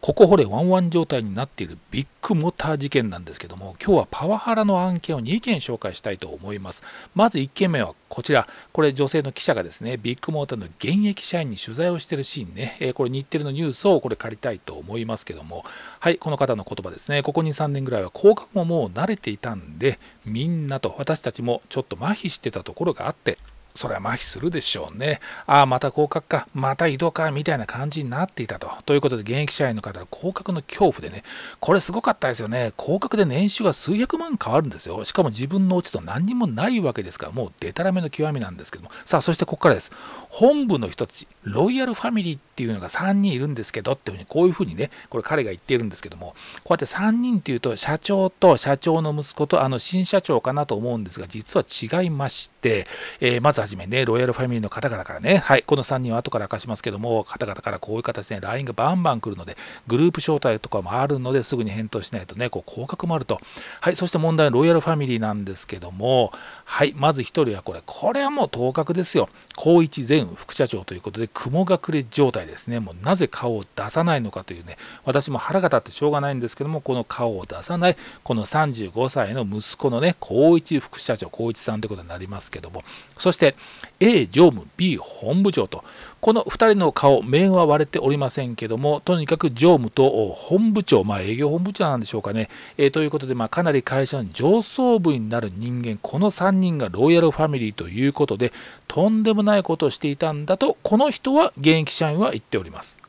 ここ掘れワンワン状態になっているビッグモーター事件なんですけども今日はパワハラの案件を2件紹介したいと思いますまず1件目はこちらこれ女性の記者がですねビッグモーターの現役社員に取材をしているシーンね、えこれ日テレのニュースをこれ借りたいと思いますけどもはいこの方の言葉ですねここ23年ぐらいは降格ももう慣れていたんでみんなと私たちもちょっと麻痺してたところがあってそれは麻痺するでしょうね。ああ、また降格か、また移動か、みたいな感じになっていたと。ということで、現役社員の方は降格の恐怖でね、これすごかったですよね。降格で年収が数百万変わるんですよ。しかも自分の落ちと何にもないわけですから、もうデタラメの極みなんですけども。さあ、そしてここからです。本部の人たち、ロイヤルファミリーっていうのが3人いるんですけど、っていうふうに、こういうふうにね、これ彼が言っているんですけども、こうやって3人っていうと、社長と社長の息子と、あの、新社長かなと思うんですが、実は違いまして、えー、まずはじめね、ロイヤルファミリーの方々からね、はい、この3人は後から明かしますけども、方々からこういう形で、LINE がバンバン来るので、グループ招待とかもあるので、すぐに返答しないとね、こう、降格もあると。はい、そして問題のロイヤルファミリーなんですけども、はい、まず1人はこれ、これはもう当確ですよ。高一前副社長ということで、雲隠れ状態ですね。もうなぜ顔を出さないのかというね、私も腹が立ってしょうがないんですけども、この顔を出さない、この35歳の息子のね、高一副社長、高一さんということになりますけども、そして、で A 常務 B 本部長とこの2人の顔面は割れておりませんけどもとにかく常務と本部長まあ営業本部長なんでしょうかね、えー、ということで、まあ、かなり会社の上層部になる人間この3人がロイヤルファミリーということでとんでもないことをしていたんだとこの人は現役社員は言っております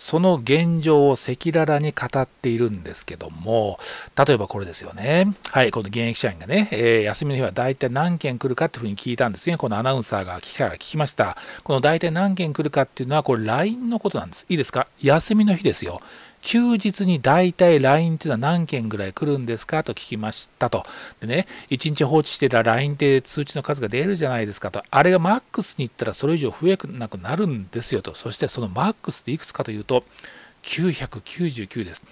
その現状を赤裸々に語っているんですけども、例えばこれですよね。はい、この現役社員がね、えー、休みの日は大体何件来るかっていうふうに聞いたんですね。このアナウンサーが、記者が聞きました。この大体何件来るかっていうのは、これ LINE のことなんです。いいですか休みの日ですよ。休日に大体 LINE っていうのは何件ぐらい来るんですかと聞きましたと。でね、1日放置してたら LINE って通知の数が出るじゃないですかと。あれがマックスに行ったらそれ以上増えなくなるんですよと。そしてそのマックスっていくつかというと、999です。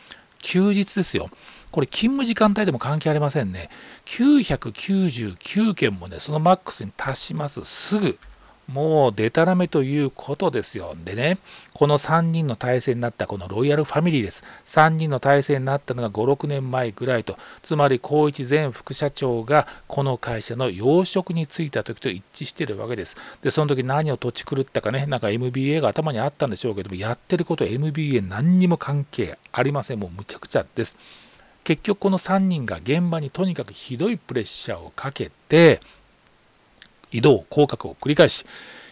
休日ですよ。これ勤務時間帯でも関係ありませんね。999件もね、そのマックスに達します。すぐもうデタラメということですよ。でね、この3人の体制になったこのロイヤルファミリーです。3人の体制になったのが5、6年前ぐらいと、つまり高一前副社長がこの会社の要職に就いた時と一致しているわけです。で、その時何を土地狂ったかね、なんか MBA が頭にあったんでしょうけども、やってること MBA 何にも関係ありません。もうむちゃくちゃです。結局この3人が現場にとにかくひどいプレッシャーをかけて、移動、降格を繰り返し、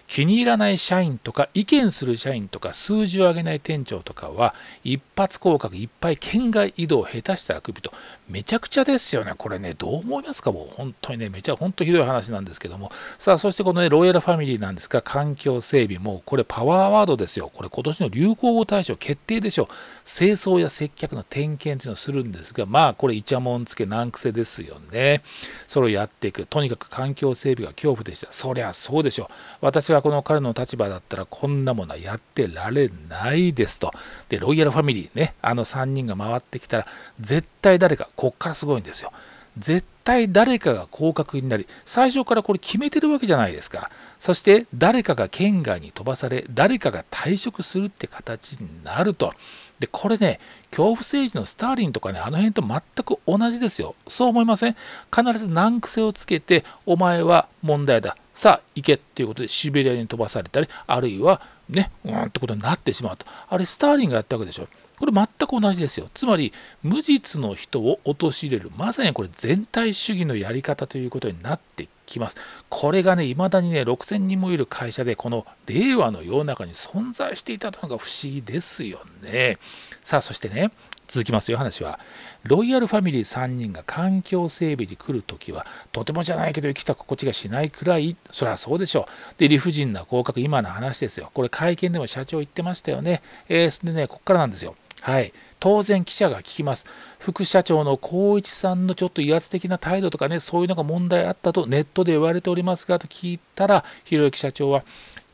気に入らない社員とか意見する社員とか数字を上げない店長とかは一発降格いっぱい県外移動下手したらクビとめちゃくちゃですよねこれねどう思いますかもう本当にねめちゃ本当ひどい話なんですけどもさあそしてこのねロイヤルファミリーなんですが環境整備もうこれパワーワードですよこれ今年の流行語大賞決定でしょう清掃や接客の点検というのをするんですがまあこれイチャモンつけ難癖ですよねそれをやっていくとにかく環境整備が恐怖でしたそりゃそうでしょう私ははこの彼の立場だったらこんなものはやってられないですと。で、ロイヤルファミリーね、あの3人が回ってきたら、絶対誰か、こっからすごいんですよ。絶対誰かが降格になり最初からこれ決めてるわけじゃないですかそして誰かが県外に飛ばされ誰かが退職するって形になるとでこれね恐怖政治のスターリンとかねあの辺と全く同じですよそう思いません必ず難癖をつけてお前は問題ださあ行けっていうことでシベリアに飛ばされたりあるいはね、うんってことになってしまうと。あれ、スターリンがやったわけでしょ。これ全く同じですよ。つまり、無実の人を陥れる、まさにこれ全体主義のやり方ということになってきます。これがね、未だにね、6000人もいる会社で、この令和の世の中に存在していたとのが不思議ですよね。さあ、そしてね、続きますよ話はロイヤルファミリー3人が環境整備に来るときはとてもじゃないけど生きた心地がしないくらいそりゃそうでしょうで理不尽な合格今の話ですよこれ会見でも社長言ってましたよねえー、そでねこっからなんですよはい当然記者が聞きます副社長の光一さんのちょっと威圧的な態度とかねそういうのが問題あったとネットで言われておりますがと聞いたらひろゆき社長は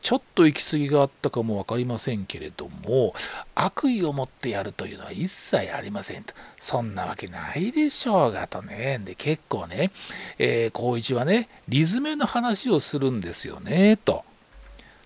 ちょっと行き過ぎがあったかも分かりませんけれども悪意を持ってやるというのは一切ありませんとそんなわけないでしょうがとねで結構ね光一、はね理詰めの話をするんですよねと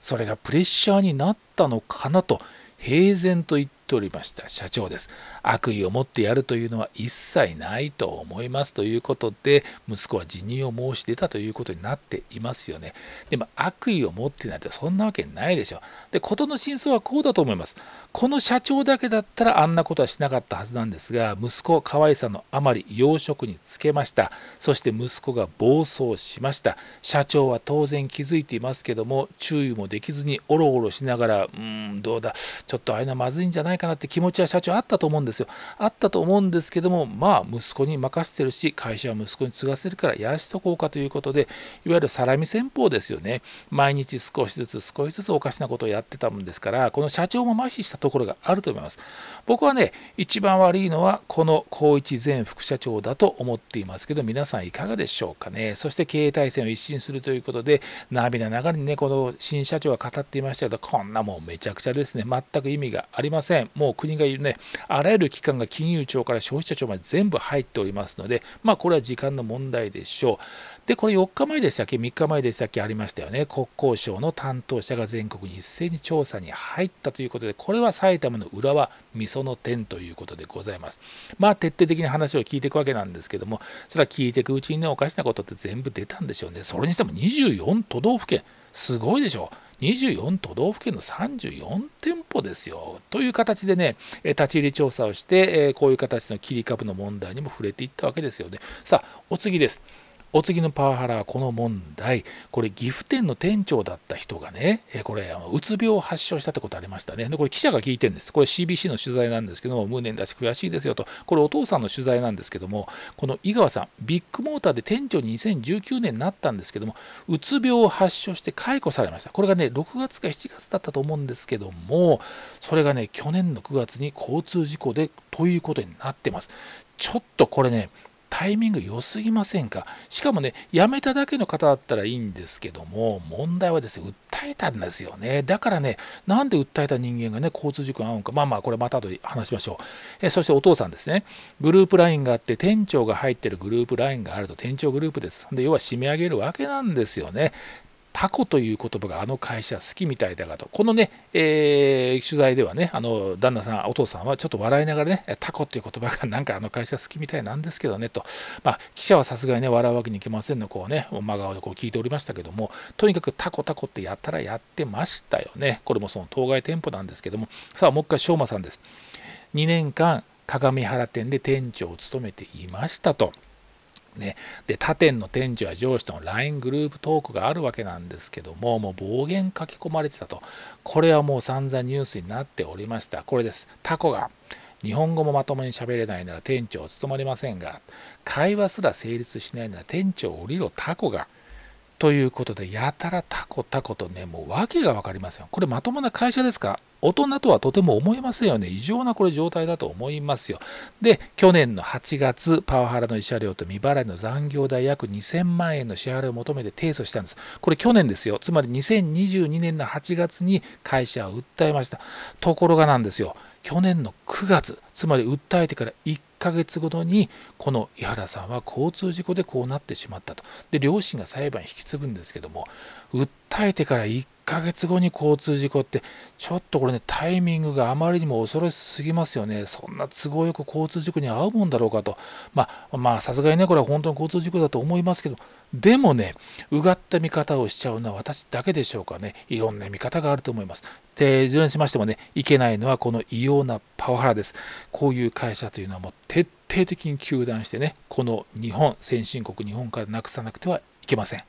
それがプレッシャーになったのかなと平然と言っっておりました社長です悪意を持ってやるというのは一切ないと思いますということで息子は辞任を申し出たということになっていますよねでも悪意を持ってないってそんなわけないでしょで事の真相はこうだと思いますこの社長だけだったらあんなことはしなかったはずなんですが息子可愛さのあまり養殖につけましたそして息子が暴走しました社長は当然気づいていますけども注意もできずにオロオロしながらうーんどうだちょっとあれなまずいんじゃないないかなって気持ちは社長あったと思うんですよ。あったと思うんですけども、まあ、息子に任せてるし、会社は息子に継がせるからやらしとこうかということで、いわゆるサラミ戦法ですよね。毎日少しずつ少しずつおかしなことをやってたもんですから、この社長も麻痺したところがあると思います。僕はね、一番悪いのは、この高一前副社長だと思っていますけど、皆さんいかがでしょうかね。そして経営体制を一新するということで、涙ながらにね、この新社長は語っていましたけど、こんなもんめちゃくちゃですね、全く意味がありません。もう国がいるねあらゆる機関が金融庁から消費者庁まで全部入っておりますのでまあこれは時間の問題でしょうでこれ4日前でしたっけ3日前でしたっけありましたよね国交省の担当者が全国に一斉に調査に入ったということでこれは埼玉の浦和みその点ということでございますまあ徹底的に話を聞いていくわけなんですけどもそれは聞いていくうちにねおかしなことって全部出たんでしょうねそれにしても24都道府県すごいでしょう24都道府県の34店舗ですよ。という形でね、立ち入り調査をして、こういう形の切り株の問題にも触れていったわけですよね。さあ、お次です。お次のパワハラはこの問題これ岐阜店の店長だった人がねこれうつ病を発症したってことありましたねでこれ記者が聞いてるんですこれ CBC の取材なんですけども無念だし悔しいですよとこれお父さんの取材なんですけどもこの井川さんビッグモーターで店長に2019年になったんですけどもうつ病を発症して解雇されましたこれがね6月か7月だったと思うんですけどもそれがね去年の9月に交通事故でということになってますちょっとこれねタイミング良すぎませんかしかもね、辞めただけの方だったらいいんですけども、問題はですね、訴えたんですよね。だからね、なんで訴えた人間がね、交通事故に遭うのか、まあまあ、これまた後で話しましょう。えそしてお父さんですね、グループ LINE があって、店長が入ってるグループ LINE があると、店長グループです。で、要は締め上げるわけなんですよね。タコという言葉があの会社好きみたいだがと、このね、えー、取材ではね、あの旦那さん、お父さんはちょっと笑いながらね、タコという言葉がなんかあの会社好きみたいなんですけどねと、まあ、記者はさすがにね、笑うわけにいきませんの、こうね、真顔でこう聞いておりましたけども、とにかくタコタコってやったらやってましたよね。これもその当該店舗なんですけども、さあ、もう一回、しょうまさんです。2年間、鏡原店で店長を務めていましたと。ね、で他店の店長や上司との LINE グループトークがあるわけなんですけどももう暴言書き込まれてたとこれはもう散々ニュースになっておりましたこれですタコが日本語もまともに喋れないなら店長を務まりませんが会話すら成立しないなら店長を降りろタコがということで、やたらタコタコとね、もう訳が分かりません。これまともな会社ですか大人とはとても思えませんよね。異常なこれ状態だと思いますよ。で、去年の8月、パワハラの慰謝料と未払いの残業代約2000万円の支払いを求めて提訴したんです。これ去年ですよ。つまり2022年の8月に会社を訴えました。ところがなんですよ。去年の9月、つまり訴えてから1ヶ月ごとにこの井原さんは交通事故でこうなってしまったとで両親が裁判引き継ぐんですけども訴えてから1ヶ月後に交通事故ってちょっとこれねタイミングがあまりにも恐ろしすぎますよねそんな都合よく交通事故に遭うもんだろうかとまあまあさすがにねこれは本当に交通事故だと思いますけどでもねうがった見方をしちゃうのは私だけでしょうかねいろんな見方があると思いますでいずれにしましてもねいけないのはこの異様なパワハラですこういう会社というのはもう徹底的に糾弾してねこの日本先進国日本からなくさなくてはいけません。